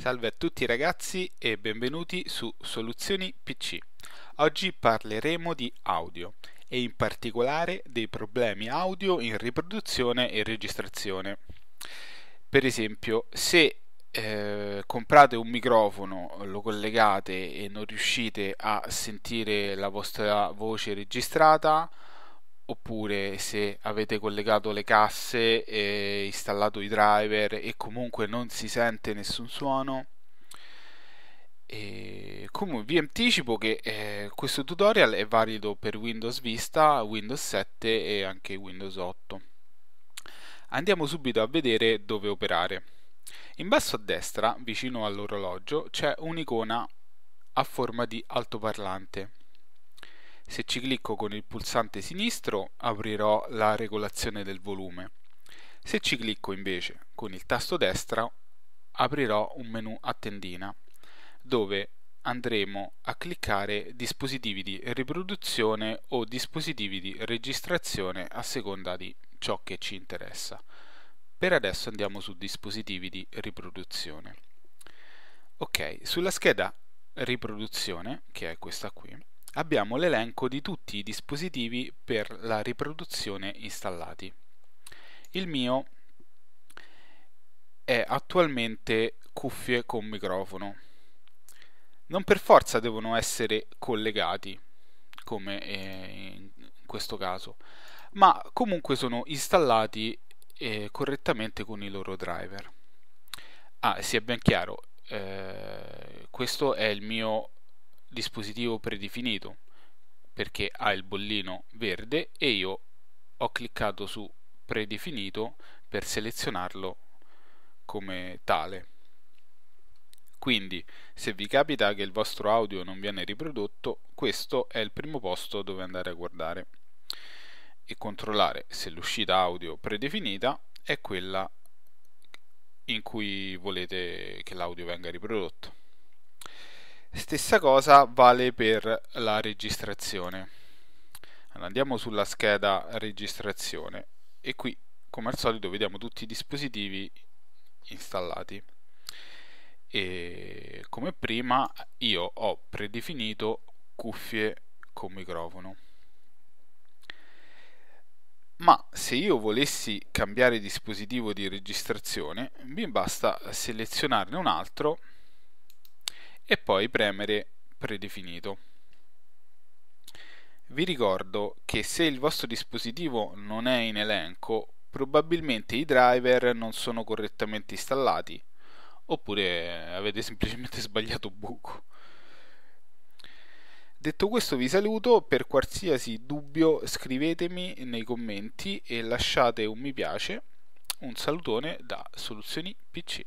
Salve a tutti ragazzi e benvenuti su Soluzioni PC. Oggi parleremo di audio e in particolare dei problemi audio in riproduzione e registrazione. Per esempio, se eh, comprate un microfono, lo collegate e non riuscite a sentire la vostra voce registrata, oppure se avete collegato le casse e installato i driver e comunque non si sente nessun suono e comunque vi anticipo che eh, questo tutorial è valido per Windows Vista, Windows 7 e anche Windows 8 andiamo subito a vedere dove operare in basso a destra vicino all'orologio c'è un'icona a forma di altoparlante se ci clicco con il pulsante sinistro aprirò la regolazione del volume. Se ci clicco invece con il tasto destro aprirò un menu a tendina dove andremo a cliccare dispositivi di riproduzione o dispositivi di registrazione a seconda di ciò che ci interessa. Per adesso andiamo su dispositivi di riproduzione. Ok, sulla scheda riproduzione, che è questa qui, abbiamo l'elenco di tutti i dispositivi per la riproduzione installati. Il mio è attualmente cuffie con microfono. Non per forza devono essere collegati, come eh, in questo caso, ma comunque sono installati eh, correttamente con i loro driver. Ah, sia ben chiaro, eh, questo è il mio dispositivo predefinito perché ha il bollino verde e io ho cliccato su predefinito per selezionarlo come tale quindi se vi capita che il vostro audio non viene riprodotto questo è il primo posto dove andare a guardare e controllare se l'uscita audio predefinita è quella in cui volete che l'audio venga riprodotto Stessa cosa vale per la registrazione. andiamo sulla scheda registrazione e qui come al solito vediamo tutti i dispositivi installati. E come prima io ho predefinito cuffie con microfono. Ma se io volessi cambiare dispositivo di registrazione, mi basta selezionarne un altro e poi premere predefinito. Vi ricordo che se il vostro dispositivo non è in elenco, probabilmente i driver non sono correttamente installati, oppure avete semplicemente sbagliato buco. Detto questo vi saluto, per qualsiasi dubbio scrivetemi nei commenti e lasciate un mi piace. Un salutone da Soluzioni PC.